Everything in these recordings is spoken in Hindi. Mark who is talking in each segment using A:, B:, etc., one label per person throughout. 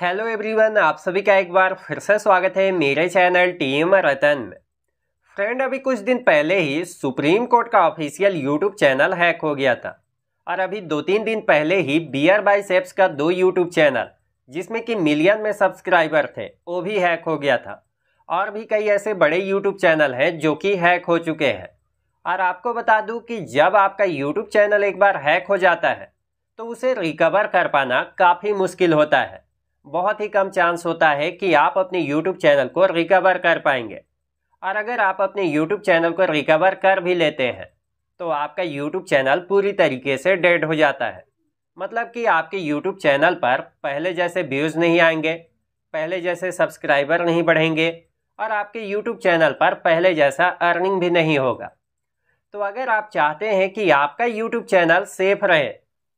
A: हेलो एवरीवन आप सभी का एक बार फिर से स्वागत है मेरे चैनल टीम रतन में फ्रेंड अभी कुछ दिन पहले ही सुप्रीम कोर्ट का ऑफिशियल यूट्यूब चैनल हैक हो गया था और अभी दो तीन दिन पहले ही आर बाई सेप्स का दो यूट्यूब चैनल जिसमें कि मिलियन में सब्सक्राइबर थे वो भी हैक हो गया था और भी कई ऐसे बड़े यूट्यूब चैनल हैं जो कि हैक हो चुके हैं और आपको बता दूँ कि जब आपका यूट्यूब चैनल एक बार हैक हो जाता है तो उसे रिकवर कर पाना काफ़ी मुश्किल होता है बहुत ही कम चांस होता है कि आप अपने यूट्यूब चैनल को रिकवर कर पाएंगे और अगर आप अपने यूट्यूब चैनल को रिकवर कर भी लेते हैं तो आपका यूट्यूब चैनल पूरी तरीके से डेड हो जाता है मतलब कि आपके YouTube चैनल पर पहले जैसे व्यूज़ नहीं आएंगे पहले जैसे सब्सक्राइबर नहीं बढ़ेंगे और आपके यूट्यूब चैनल पर पहले जैसा अर्निंग भी नहीं होगा तो अगर आप चाहते हैं कि आपका यूट्यूब चैनल सेफ रहे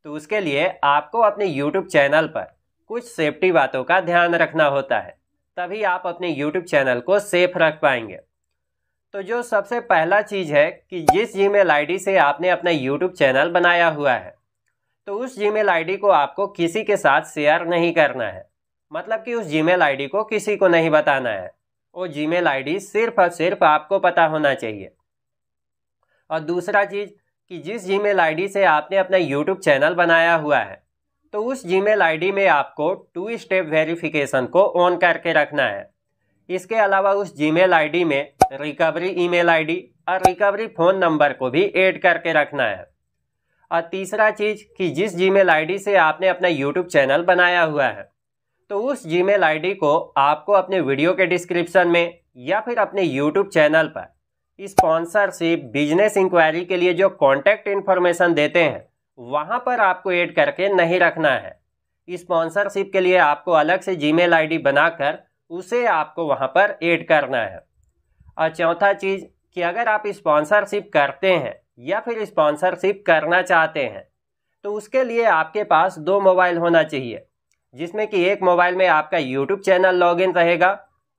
A: तो उसके लिए आपको अपने यूट्यूब चैनल पर कुछ सेफ्टी बातों का ध्यान रखना होता है तभी आप अपने यूट्यूब चैनल को सेफ रख पाएंगे तो जो सबसे पहला चीज़ है कि जिस जी मेल से आपने अपना यूट्यूब चैनल बनाया हुआ है तो उस जी मेल को आपको किसी के साथ शेयर नहीं करना है मतलब कि उस जी मेल को किसी को नहीं बताना है वो जी मेल सिर्फ और सिर्फ आपको पता होना चाहिए और दूसरा चीज़ कि जिस जी मेल से आपने अपना यूट्यूब चैनल बनाया हुआ है तो उस जीमेल आईडी में आपको टू स्टेप वेरिफिकेशन को ऑन करके रखना है इसके अलावा उस जीमेल आईडी में रिकवरी ईमेल आईडी और रिकवरी फ़ोन नंबर को भी ऐड करके रखना है और तीसरा चीज़ कि जिस जीमेल आईडी से आपने अपना यूट्यूब चैनल बनाया हुआ है तो उस जीमेल आईडी को आपको अपने वीडियो के डिस्क्रिप्शन में या फिर अपने यूट्यूब चैनल पर स्पॉन्सरशिप बिजनेस इंक्वायरी के लिए जो कॉन्टैक्ट इन्फॉर्मेशन देते हैं वहां पर आपको ऐड करके नहीं रखना है स्पॉन्सरशिप के लिए आपको अलग से जी मेल बनाकर उसे आपको वहां पर ऐड करना है और चौथा चीज़ कि अगर आप स्पॉन्सरशिप करते हैं या फिर स्पॉन्सरशिप करना चाहते हैं तो उसके लिए आपके पास दो मोबाइल होना चाहिए जिसमें कि एक मोबाइल में आपका यूट्यूब चैनल लॉगिन रहेगा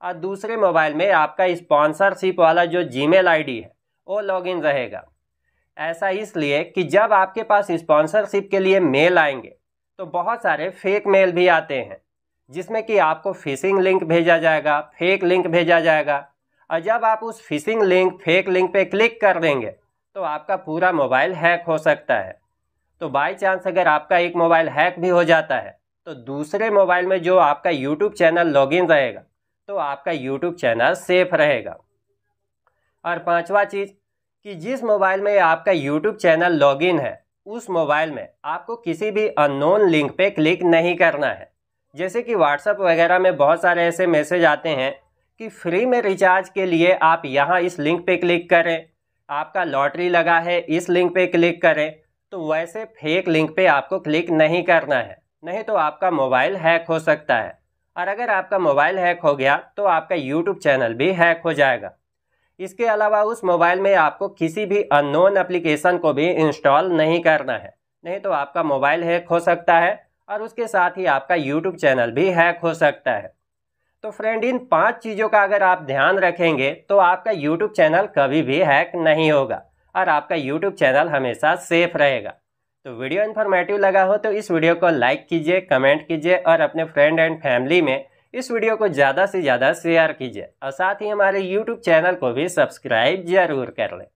A: और दूसरे मोबाइल में आपका स्पॉन्सरशिप वाला जो जीमेल आईडी है वो लॉगिन रहेगा ऐसा इसलिए कि जब आपके पास स्पॉन्सरशिप के लिए मेल आएंगे तो बहुत सारे फेक मेल भी आते हैं जिसमें कि आपको फिशिंग लिंक भेजा जाएगा फेक लिंक भेजा जाएगा और जब आप उस फिशिंग लिंक फेक लिंक पे क्लिक कर देंगे तो आपका पूरा मोबाइल हैक हो सकता है तो बाई चांस अगर आपका एक मोबाइल हैक भी हो जाता है तो दूसरे मोबाइल में जो आपका यूट्यूब चैनल लॉगिन रहेगा तो आपका यूट्यूब चैनल सेफ रहेगा और पांचवा चीज़ कि जिस मोबाइल में आपका यूट्यूब चैनल लॉगिन है उस मोबाइल में आपको किसी भी अननोन लिंक पे क्लिक नहीं करना है जैसे कि व्हाट्सअप वगैरह में बहुत सारे ऐसे मैसेज आते हैं कि फ्री में रिचार्ज के लिए आप यहाँ इस लिंक पे क्लिक करें आपका लॉटरी लगा है इस लिंक पे क्लिक करें तो वैसे फेक लिंक पे आपको क्लिक नहीं करना है नहीं तो आपका मोबाइल हैक हो सकता है और अगर आपका मोबाइल हैक हो गया तो आपका यूट्यूब चैनल भी हैक हो जाएगा इसके अलावा उस मोबाइल में आपको किसी भी अननोन एप्लीकेशन को भी इंस्टॉल नहीं करना है नहीं तो आपका मोबाइल हैक हो सकता है और उसके साथ ही आपका यूट्यूब चैनल भी हैक हो सकता है तो फ्रेंड इन पांच चीज़ों का अगर आप ध्यान रखेंगे तो आपका यूट्यूब चैनल कभी भी हैक नहीं होगा और आपका यूट्यूब चैनल हमेशा सेफ रहेगा तो वीडियो इन्फॉर्मेटिव लगा हो तो इस वीडियो को लाइक कीजिए कमेंट कीजिए और अपने फ्रेंड एंड फैमिली में इस वीडियो को ज़्यादा से ज़्यादा शेयर कीजिए और साथ ही हमारे यूट्यूब चैनल को भी सब्सक्राइब जरूर कर लें